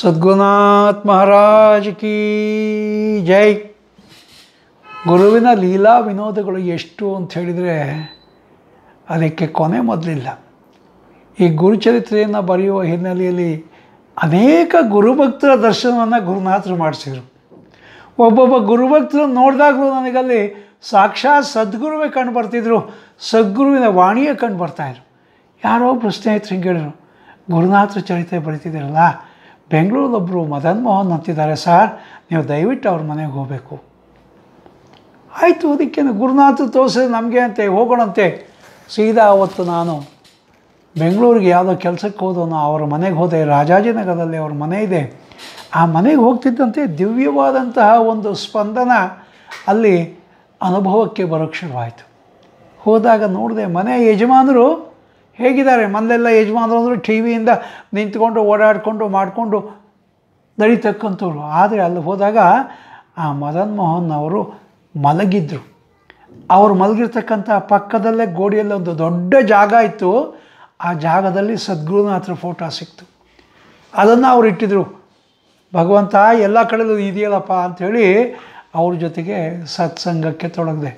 ಸದ್ಗುಣಾತ್ Maharaj key ಜೈ ಗುರುವಿನ ಲೀಲಾ ವಿನೋದಗಳು ಎಷ್ಟು ಅಂತ ಹೇಳಿದರೆ ಅದಕ್ಕೆ ಕೊನೆ ಮೊದಲಿಲ್ಲ ಈ ಗುರುಚರಿತ್ರೆಯನ್ನು ಬರೆಯುವ ಹಿನ್ನೆಲೆಯಲ್ಲಿ ಅನೇಕ ಗುರುಭಕ್ತರ ದರ್ಶನವನ್ನು ಗುರುನಾಥರು ಮಾಡಿಸಿದರು ಒಬ್ಬೊಬ್ಬ ಗುರುಭಕ್ತರು ನೋಡಿದಾಗಲೂ ನನಗಲ್ಲಿ ಸಾಕ್ಷಾತ್ ಸದ್ಗುರುವೇ ಕಂಡು ಬರ್ತಿದ್ರು ಸದ್ಗುರುವಿನ ವಾಣಿಯೇ ಕಂಡು ಬರ್ತಾಯಿದ್ರು ಯಾರೋ ಪ್ರಶ್ನೆ ಆಯ್ತು ಹಿಂಗೆ ಹೇಳಿದರು ಗುರುನಾಥರ ಚರಿತ್ರೆ ಬರೀತಿದ್ದೀರಲ್ಲ ಬೆಂಗಳೂರಲ್ಲೊಬ್ಬರು ಮದನ್ ಮೋಹನ್ ಅಂತಿದ್ದಾರೆ ಸರ್ ನೀವು ದಯವಿಟ್ಟು ಅವ್ರ ಮನೆಗೆ ಹೋಗಬೇಕು ಆಯಿತು ಅದಕ್ಕೇನು ಗುರುನಾಥ ತೋರಿಸಿದ್ರೆ ನಮಗೆ ಅಂತೆ ಹೋಗೋಣಂತೆ ಸೀದಾ ಅವತ್ತು ನಾನು ಬೆಂಗಳೂರಿಗೆ ಯಾವುದೋ ಕೆಲಸಕ್ಕೆ ಹೋದೋನೋ ಅವರ ಮನೆಗೆ ಹೋದೆ ರಾಜಾಜಿನಗರದಲ್ಲಿ ಅವ್ರ ಮನೆ ಇದೆ ಆ ಮನೆಗೆ ಹೋಗ್ತಿದ್ದಂತೆ ದಿವ್ಯವಾದಂತಹ ಒಂದು ಸ್ಪಂದನ ಅಲ್ಲಿ ಅನುಭವಕ್ಕೆ ಬರೋಕ್ಕೆ ಶುರುವಾಯಿತು ಹೋದಾಗ ನೋಡಿದೆ ಮನೆ ಯಜಮಾನರು ಹೇಗಿದ್ದಾರೆ ಮೊದಲೆಲ್ಲ ಯಜಮಾನರು ಅಂದರೆ ಟಿ ವಿಯಿಂದ ನಿಂತ್ಕೊಂಡು ಓಡಾಡಿಕೊಂಡು ಮಾಡಿಕೊಂಡು ನಡೀತಕ್ಕಂಥವ್ರು ಆದರೆ ಅಲ್ಲಿ ಹೋದಾಗ ಆ ಮದನ್ ಮೋಹನ್ ಅವರು ಮಲಗಿದ್ರು ಅವರು ಮಲಗಿರ್ತಕ್ಕಂಥ ಪಕ್ಕದಲ್ಲೇ ಗೋಡೆಯಲ್ಲಿ ಒಂದು ದೊಡ್ಡ ಜಾಗ ಇತ್ತು ಆ ಜಾಗದಲ್ಲಿ ಸದ್ಗುರುನಾಥರ ಫೋಟೋ ಸಿಕ್ತು ಅದನ್ನು ಅವರು ಇಟ್ಟಿದ್ರು ಭಗವಂತ ಎಲ್ಲ ಕಡೆಯಲ್ಲೂ ಇದೆಯಲ್ಲಪ್ಪ ಅಂಥೇಳಿ ಅವ್ರ ಜೊತೆಗೆ ಸತ್ಸಂಗಕ್ಕೆ ತೊಡಗಿದೆ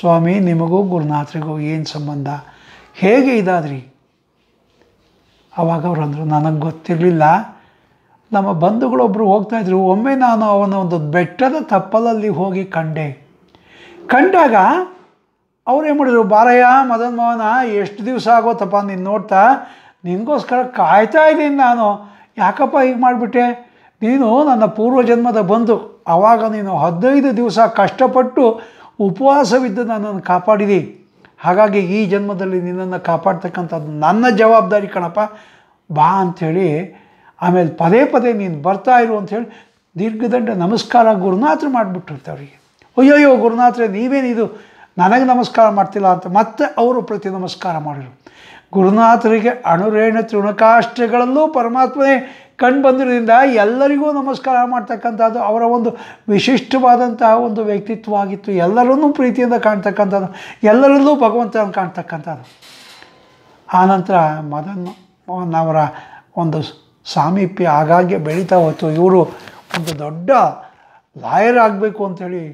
ಸ್ವಾಮಿ ನಿಮಗೂ ಗುರುನಾಥರಿಗೂ ಏನು ಸಂಬಂಧ ಹೇಗೆ ಇದಾದ್ರಿ ಆವಾಗ ಅವ್ರಂದರು ನನಗೆ ಗೊತ್ತಿರಲಿಲ್ಲ ನಮ್ಮ ಬಂಧುಗಳೊಬ್ಬರು ಹೋಗ್ತಾಯಿದ್ರು ಒಮ್ಮೆ ನಾನು ಅವನ ಒಂದು ಬೆಟ್ಟದ ತಪ್ಪಲಲ್ಲಿ ಹೋಗಿ ಕಂಡೆ ಕಂಡಾಗ ಅವ್ರೇನು ಮಾಡಿದ್ರು ಬಾರಯ್ಯ ಮದನ್ ಮೋಹನ ಎಷ್ಟು ದಿವಸ ಆಗೋತಪ್ಪ ನೀನು ನೋಡ್ತಾ ನಿನಗೋಸ್ಕರ ಕಾಯ್ತಾ ಇದ್ದೀನಿ ನಾನು ಯಾಕಪ್ಪ ಹೀಗೆ ಮಾಡಿಬಿಟ್ಟೆ ನೀನು ನನ್ನ ಪೂರ್ವ ಜನ್ಮದ ಬಂಧು ಆವಾಗ ನೀನು ಹದಿನೈದು ದಿವಸ ಕಷ್ಟಪಟ್ಟು ಉಪವಾಸವಿದ್ದು ನನ್ನನ್ನು ಕಾಪಾಡಿದಿ ಹಾಗಾಗಿ ಈ ಜನ್ಮದಲ್ಲಿ ನಿನ್ನನ್ನು ಕಾಪಾಡ್ತಕ್ಕಂಥದ್ದು ನನ್ನ ಜವಾಬ್ದಾರಿ ಕಣಪ್ಪ ಬಾ ಅಂಥೇಳಿ ಆಮೇಲೆ ಪದೇ ಪದೇ ನೀನು ಬರ್ತಾ ಇರು ಅಂಥೇಳಿ ದೀರ್ಘದಂಡ ನಮಸ್ಕಾರ ಗುರುನಾಥರು ಅವರಿಗೆ ಅಯ್ಯೋಯ್ಯೋ ಗುರುನಾಥರೇ ನೀವೇನಿದು ನನಗೆ ನಮಸ್ಕಾರ ಮಾಡ್ತಿಲ್ಲ ಅಂತ ಮತ್ತೆ ಅವರು ಪ್ರತಿ ನಮಸ್ಕಾರ ಮಾಡಿದರು ಗುರುನಾಥರಿಗೆ ಅಣುರೇಣ ತೃಣಕಾಷ್ಟಗಳಲ್ಲೂ ಪರಮಾತ್ಮನೇ ಕಂಡು ಬಂದಿರೋದ್ರಿಂದ ಎಲ್ಲರಿಗೂ ನಮಸ್ಕಾರ ಮಾಡ್ತಕ್ಕಂಥದ್ದು ಅವರ ಒಂದು ವಿಶಿಷ್ಟವಾದಂತಹ ಒಂದು ವ್ಯಕ್ತಿತ್ವ ಆಗಿತ್ತು ಎಲ್ಲರನ್ನೂ ಪ್ರೀತಿಯಿಂದ ಕಾಣ್ತಕ್ಕಂಥದ್ದು ಎಲ್ಲರಲ್ಲೂ ಭಗವಂತನ ಕಾಣ್ತಕ್ಕಂಥದ್ದು ಆನಂತರ ಮದನ್ ಅವರ ಒಂದು ಸಾಮೀಪ್ಯ ಆಗಾಗ್ಗೆ ಬೆಳೀತಾ ಹೋಯಿತು ಇವರು ಒಂದು ದೊಡ್ಡ ಲಾಯರ್ ಆಗಬೇಕು ಅಂಥೇಳಿ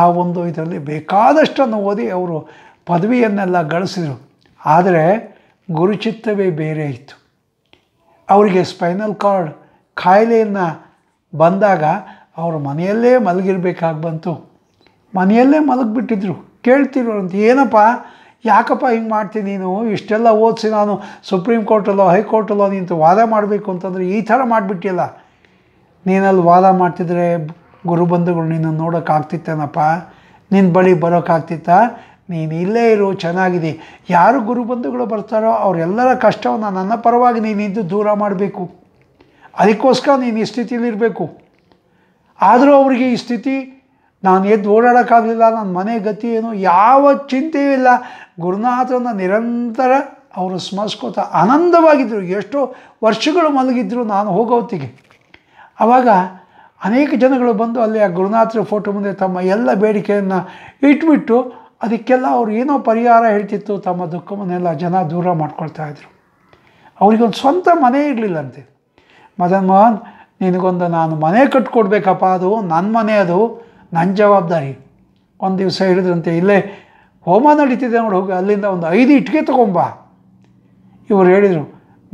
ಆ ಒಂದು ಇದರಲ್ಲಿ ಬೇಕಾದಷ್ಟನ್ನು ಓದಿ ಅವರು ಪದವಿಯನ್ನೆಲ್ಲ ಗಳಿಸಿದರು ಆದರೆ ಗುರುಚಿತ್ತವೇ ಬೇರೆ ಇತ್ತು ಅವರಿಗೆ ಸ್ಪೈನಲ್ ಕಾರ್ಡ್ ಖಾಯಿಲೆಯನ್ನು ಬಂದಾಗ ಅವರು ಮನೆಯಲ್ಲೇ ಮಲಗಿರ್ಬೇಕಾಗಿ ಬಂತು ಮನೆಯಲ್ಲೇ ಮಲಗಿಬಿಟ್ಟಿದ್ರು ಅಂತ ಏನಪ್ಪ ಯಾಕಪ್ಪ ಹಿಂಗೆ ಮಾಡ್ತೀನಿ ನೀನು ಇಷ್ಟೆಲ್ಲ ಓದಿಸಿ ನಾನು ಸುಪ್ರೀಂ ಕೋರ್ಟಲ್ಲೋ ಹೈಕೋರ್ಟಲ್ಲೋ ನಿಂತು ವಾದ ಮಾಡಬೇಕು ಅಂತಂದರೆ ಈ ಥರ ಮಾಡಿಬಿಟ್ಟಿಲ್ಲ ನೀನಲ್ಲಿ ವಾದ ಮಾಡ್ತಿದ್ರೆ ಗುರುಬಂಧುಗಳು ನಿನ್ನನ್ನು ನೋಡೋಕ್ಕಾಗ್ತಿತ್ತೇನಪ್ಪ ನಿನ್ನ ಬಳಿ ಬರೋಕ್ಕಾಗ್ತಿತ್ತ ನೀನು ಇಲ್ಲೇ ಇರು ಚೆನ್ನಾಗಿದೆ ಯಾರು ಗುರುಬಂಧುಗಳು ಬರ್ತಾರೋ ಅವರೆಲ್ಲರ ಕಷ್ಟವನ್ನು ನನ್ನ ಪರವಾಗಿ ನೀನಿದ್ದು ದೂರ ಮಾಡಬೇಕು ಅದಕ್ಕೋಸ್ಕರ ನೀನು ಈ ಸ್ಥಿತಿಯಲ್ಲಿರಬೇಕು ಆದರೂ ಅವರಿಗೆ ಈ ಸ್ಥಿತಿ ನಾನು ಎದ್ದು ಓಡಾಡೋಕ್ಕಾಗಲಿಲ್ಲ ನನ್ನ ಮನೆ ಗತಿ ಏನು ಯಾವ ಚಿಂತೆಯೂ ಇಲ್ಲ ಗುರುನಾಥನ ನಿರಂತರ ಅವರು ಸ್ಮರಿಸ್ಕೋತ ಆನಂದವಾಗಿದ್ದರು ಎಷ್ಟೋ ವರ್ಷಗಳು ಮಲಗಿದ್ರು ನಾನು ಹೋಗೋ ಹೊತ್ತಿಗೆ ಆವಾಗ ಅನೇಕ ಜನಗಳು ಬಂದು ಅಲ್ಲಿ ಆ ಗುರುನಾಥರ ಫೋಟೋ ಮುಂದೆ ತಮ್ಮ ಎಲ್ಲ ಬೇಡಿಕೆಯನ್ನು ಇಟ್ಬಿಟ್ಟು ಅದಕ್ಕೆಲ್ಲ ಅವರು ಏನೋ ಪರಿಹಾರ ಹೇಳ್ತಿತ್ತು ತಮ್ಮ ದುಃಖವನ್ನೆಲ್ಲ ಜನ ದೂರ ಮಾಡ್ಕೊಳ್ತಾ ಮಾಡ್ಕೊಳ್ತಾಯಿದ್ರು ಅವರಿಗೊಂದು ಸ್ವಂತ ಮನೆ ಇರಲಿಲ್ಲಂತೆ ಮದನ್ ಮೋಹನ್ ನಿನಗೊಂದು ನಾನು ಮನೆ ಕಟ್ಕೊಡ್ಬೇಕಪ್ಪ ಅದು ನನ್ನ ಮನೆ ಅದು ನನ್ನ ಜವಾಬ್ದಾರಿ ಒಂದು ದಿವಸ ಹೇಳಿದ್ರಂತೆ ಇಲ್ಲೇ ಹೋಮ ನಡೀತಿದೆ ನೋಡಿ ಹೋಗಿ ಅಲ್ಲಿಂದ ಒಂದು ಐದು ಇಟ್ಟಿಗೆ ತೊಗೊಂಬ ಇವರು ಹೇಳಿದರು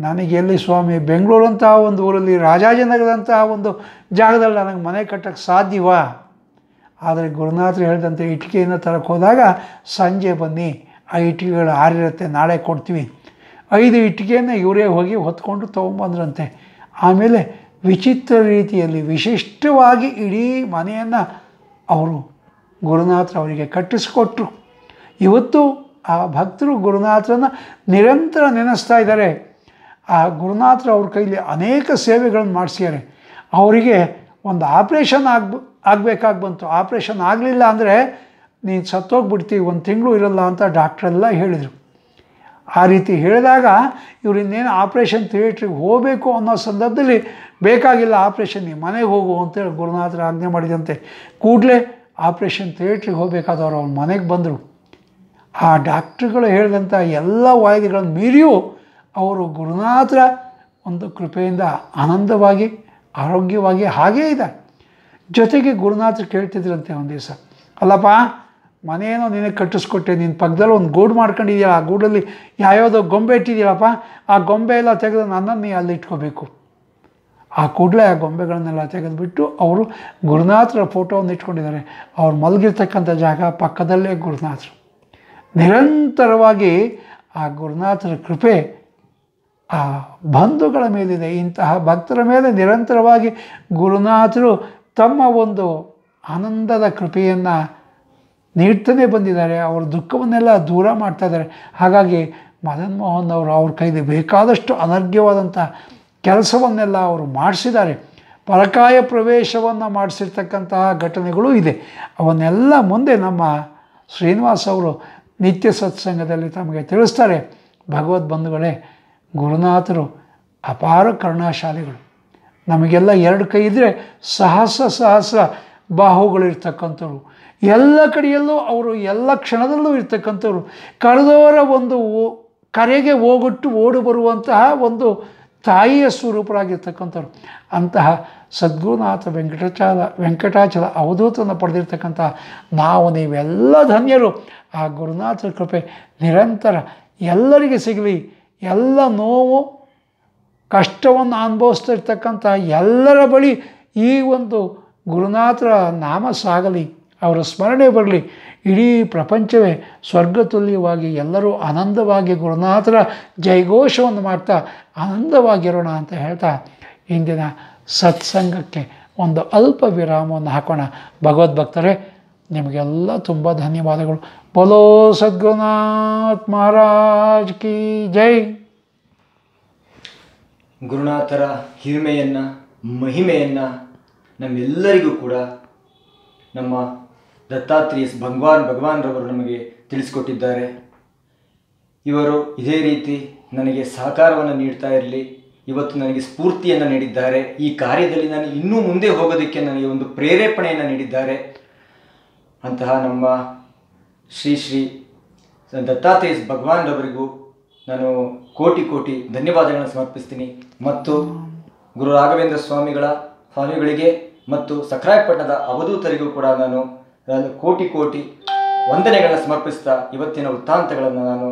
ನನಗೆ ಎಲ್ಲಿ ಸ್ವಾಮಿ ಬೆಂಗಳೂರಂತಹ ಒಂದು ಊರಲ್ಲಿ ರಾಜಾಜಿನಗರದಂತಹ ಒಂದು ಜಾಗದಲ್ಲಿ ನನಗೆ ಮನೆ ಕಟ್ಟಕ್ಕೆ ಸಾಧ್ಯವಾ ಆದರೆ ಗುರುನಾಥರು ಹೇಳಿದಂತೆ ಇಟ್ಟಿಗೆಯನ್ನು ತರಕ್ಕೆ ಹೋದಾಗ ಸಂಜೆ ಬನ್ನಿ ಆ ಇಟ್ಟಿಗೆಗಳು ಆರಿರುತ್ತೆ ನಾಳೆ ಕೊಡ್ತೀವಿ ಐದು ಇಟ್ಟಿಗೆಯನ್ನು ಇವರೇ ಹೋಗಿ ಹೊತ್ಕೊಂಡು ತೊಗೊಂಬಂದ್ರಂತೆ ಆಮೇಲೆ ವಿಚಿತ್ರ ರೀತಿಯಲ್ಲಿ ವಿಶಿಷ್ಟವಾಗಿ ಇಡೀ ಮನೆಯನ್ನು ಅವರು ಗುರುನಾಥರು ಅವರಿಗೆ ಕಟ್ಟಿಸಿಕೊಟ್ರು ಇವತ್ತು ಆ ಭಕ್ತರು ಗುರುನಾಥನ ನಿರಂತರ ನೆನೆಸ್ತಾ ಇದ್ದಾರೆ ಆ ಗುರುನಾಥರು ಅವ್ರ ಕೈಲಿ ಅನೇಕ ಸೇವೆಗಳನ್ನು ಮಾಡಿಸಿದ್ದಾರೆ ಅವರಿಗೆ ಒಂದು ಆಪ್ರೇಷನ್ ಆಗ್ಬ ಆಗಬೇಕಾಗಿ ಬಂತು ಆಪ್ರೇಷನ್ ಆಗಲಿಲ್ಲ ಅಂದರೆ ನೀನು ಸತ್ತೋಗ್ಬಿಡ್ತೀವಿ ಒಂದು ತಿಂಗಳು ಇರಲ್ಲ ಅಂತ ಡಾಕ್ಟ್ರೆಲ್ಲ ಹೇಳಿದರು ಆ ರೀತಿ ಹೇಳಿದಾಗ ಇವ್ರು ಇನ್ನೇನು ಆಪ್ರೇಷನ್ ಥಿಯೇಟ್ರಿಗೆ ಹೋಗಬೇಕು ಅನ್ನೋ ಸಂದರ್ಭದಲ್ಲಿ ಬೇಕಾಗಿಲ್ಲ ಆಪ್ರೇಷನ್ ನೀವು ಮನೆಗೆ ಹೋಗು ಅಂತೇಳಿ ಗುರುನಾಥರ ಆಜ್ಞೆ ಮಾಡಿದಂತೆ ಕೂಡಲೇ ಆಪ್ರೇಷನ್ ಥಿಯೇಟ್ರಿಗೆ ಹೋಗಬೇಕಾದವರು ಅವ್ರ ಮನೆಗೆ ಬಂದರು ಆ ಡಾಕ್ಟ್ರುಗಳು ಹೇಳಿದಂಥ ಎಲ್ಲ ವಾಯ್ದೆಗಳನ್ನು ಮೀರಿಯೂ ಅವರು ಗುರುನಾಥರ ಒಂದು ಕೃಪೆಯಿಂದ ಆನಂದವಾಗಿ ಆರೋಗ್ಯವಾಗಿ ಹಾಗೇ ಇದ್ದಾರೆ ಜೊತೆಗೆ ಗುರುನಾಥ ಕೇಳ್ತಿದ್ರಂತೆ ಒಂದು ದಿವಸ ಅಲ್ಲಪ್ಪ ಮನೆಯೇನೋ ನಿನಗೆ ಕಟ್ಟಿಸ್ಕೊಟ್ಟೆ ನಿನ್ನ ಪಕ್ಕದಲ್ಲಿ ಒಂದು ಗೂಡು ಮಾಡ್ಕೊಂಡಿದ್ದೀಯಲ್ಲ ಆ ಗೂಡಲ್ಲಿ ಯಾವ್ಯಾವುದೋ ಗೊಂಬೆ ಇಟ್ಟಿದ್ದೀಯಲ್ಲಪ್ಪ ಆ ಗೊಂಬೆ ಎಲ್ಲ ತೆಗೆದು ನನ್ನನ್ನು ನೀ ಅಲ್ಲಿ ಇಟ್ಕೋಬೇಕು ಆ ಕೂಡಲೇ ಆ ಗೊಂಬೆಗಳನ್ನೆಲ್ಲ ತೆಗೆದುಬಿಟ್ಟು ಅವರು ಗುರುನಾಥರ ಫೋಟೋವನ್ನು ಇಟ್ಕೊಂಡಿದ್ದಾರೆ ಅವ್ರು ಮಲಗಿರ್ತಕ್ಕಂಥ ಜಾಗ ಪಕ್ಕದಲ್ಲೇ ಗುರುನಾಥರು ನಿರಂತರವಾಗಿ ಆ ಗುರುನಾಥರ ಕೃಪೆ ಆ ಬಂಧುಗಳ ಮೇಲಿದೆ ಇಂತಹ ಭಕ್ತರ ಮೇಲೆ ನಿರಂತರವಾಗಿ ಗುರುನಾಥರು ತಮ್ಮ ಒಂದು ಆನಂದದ ಕೃಪೆಯನ್ನು ನೀಡ್ತಾನೆ ಬಂದಿದ್ದಾರೆ ಅವರ ದುಃಖವನ್ನೆಲ್ಲ ದೂರ ಮಾಡ್ತಾ ಇದ್ದಾರೆ ಹಾಗಾಗಿ ಮದನ್ ಮೋಹನ್ ಅವರು ಅವ್ರ ಕೈಗೆ ಬೇಕಾದಷ್ಟು ಅನರ್ಘ್ಯವಾದಂಥ ಕೆಲಸವನ್ನೆಲ್ಲ ಅವರು ಮಾಡಿಸಿದ್ದಾರೆ ಪರಕಾಯ ಪ್ರವೇಶವನ್ನು ಮಾಡಿಸಿರ್ತಕ್ಕಂತಹ ಘಟನೆಗಳು ಇದೆ ಅವನ್ನೆಲ್ಲ ಮುಂದೆ ನಮ್ಮ ಶ್ರೀನಿವಾಸ್ ಅವರು ನಿತ್ಯ ಸತ್ಸಂಗದಲ್ಲಿ ತಮಗೆ ತಿಳಿಸ್ತಾರೆ ಭಗವದ್ ಬಂಧುಗಳೇ ಗುರುನಾಥರು ಅಪಾರ ಕರುಣಾಶಾಲಿಗಳು ನಮಗೆಲ್ಲ ಎರಡು ಕೈ ಇದ್ದರೆ ಸಹಸ ಸಹಸ ಬಾಹುಗಳಿರ್ತಕ್ಕಂಥವ್ರು ಎಲ್ಲ ಕಡೆಯಲ್ಲೂ ಅವರು ಎಲ್ಲ ಕ್ಷಣದಲ್ಲೂ ಇರ್ತಕ್ಕಂಥವ್ರು ಕಳೆದವರ ಒಂದು ಕರೆಗೆ ಹೋಗೊಟ್ಟು ಓಡು ಬರುವಂತಹ ಒಂದು ತಾಯಿಯ ಸ್ವರೂಪರಾಗಿರ್ತಕ್ಕಂಥವ್ರು ಅಂತಹ ಸದ್ಗುರುನಾಥ ವೆಂಕಟಾಚಲ ವೆಂಕಟಾಚಲ ಅವಧೂತವನ್ನು ಪಡೆದಿರ್ತಕ್ಕಂಥ ನಾವು ನೀವೆಲ್ಲ ಧನ್ಯರು ಆ ಗುರುನಾಥ ಕೃಪೆ ನಿರಂತರ ಎಲ್ಲರಿಗೆ ಸಿಗಲಿ ಎಲ್ಲ ನೋವು ಕಷ್ಟವನ್ನು ಅನುಭವಿಸ್ತಿರ್ತಕ್ಕಂಥ ಎಲ್ಲರ ಬಳಿ ಈ ಒಂದು ಗುರುನಾಥರ ನಾಮ ಸಾಗಲಿ ಅವರ ಸ್ಮರಣೆ ಬರಲಿ ಇಡೀ ಪ್ರಪಂಚವೇ ಸ್ವರ್ಗತುಲ್ಯವಾಗಿ ಎಲ್ಲರೂ ಆನಂದವಾಗಿ ಗುರುನಾಥರ ಜೈಘೋಷವನ್ನು ಮಾಡ್ತಾ ಆನಂದವಾಗಿರೋಣ ಅಂತ ಹೇಳ್ತಾ ಇಂದಿನ ಸತ್ಸಂಗಕ್ಕೆ ಒಂದು ಅಲ್ಪ ವಿರಾಮವನ್ನು ಹಾಕೋಣ ಭಗವದ್ಭಕ್ತರೇ ನಿಮಗೆಲ್ಲ ತುಂಬ ಧನ್ಯವಾದಗಳು ಬಲೋ ಸದ್ಗುರುನಾಥ್ ಮಹಾರಾಜ್ ಕಿ ಜೈ ಗುರುನಾಥರ ಹಿರಿಮೆಯನ್ನು ಮಹಿಮೆಯನ್ನು ನಮ್ಮೆಲ್ಲರಿಗೂ ಕೂಡ ನಮ್ಮ ದತ್ತಾತ್ರೇಯ ಭಗವಾನ್ ಭಗವಾನ್ರವರು ನಮಗೆ ತಿಳಿಸಿಕೊಟ್ಟಿದ್ದಾರೆ ಇವರು ಇದೇ ರೀತಿ ನನಗೆ ಸಹಕಾರವನ್ನು ನೀಡ್ತಾ ಇರಲಿ ಇವತ್ತು ನನಗೆ ಸ್ಫೂರ್ತಿಯನ್ನು ನೀಡಿದ್ದಾರೆ ಈ ಕಾರ್ಯದಲ್ಲಿ ನಾನು ಇನ್ನೂ ಮುಂದೆ ಹೋಗೋದಕ್ಕೆ ನನಗೆ ಒಂದು ಪ್ರೇರೇಪಣೆಯನ್ನು ನೀಡಿದ್ದಾರೆ ಅಂತಹ ನಮ್ಮ ಶ್ರೀ ಶ್ರೀ ದತ್ತಾತ್ರೇಯ ಭಗವಾನ್ರವರಿಗೂ ನಾನು ಕೋಟಿ ಕೋಟಿ ಧನ್ಯವಾದಗಳನ್ನು ಸಮರ್ಪಿಸ್ತೀನಿ ಮತ್ತು ಗುರು ರಾಘವೇಂದ್ರ ಸ್ವಾಮಿಗಳ ಸ್ವಾಮಿಗಳಿಗೆ ಮತ್ತು ಸಕ್ರಾಯಪಟ್ಟಣದ ಅವಧೂತರಿಗೂ ಕೂಡ ನಾನು ಕೋಟಿ ಕೋಟಿ ವಂದನೆಗಳನ್ನು ಸಮರ್ಪಿಸ್ತಾ ಇವತ್ತಿನ ವೃತ್ತಾಂತಗಳನ್ನು ನಾನು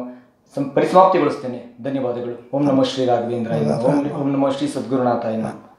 ಸಂ ಪರಿಸಮಾಪ್ತಿಗೊಳಿಸ್ತೇನೆ ಧನ್ಯವಾದಗಳು ಓಂ ನಮಃ ಶ್ರೀ ರಾಘವೇಂದ್ರ ಓಂ ನಮಃ ಶ್ರೀ ಸದ್ಗುರುನಾಥ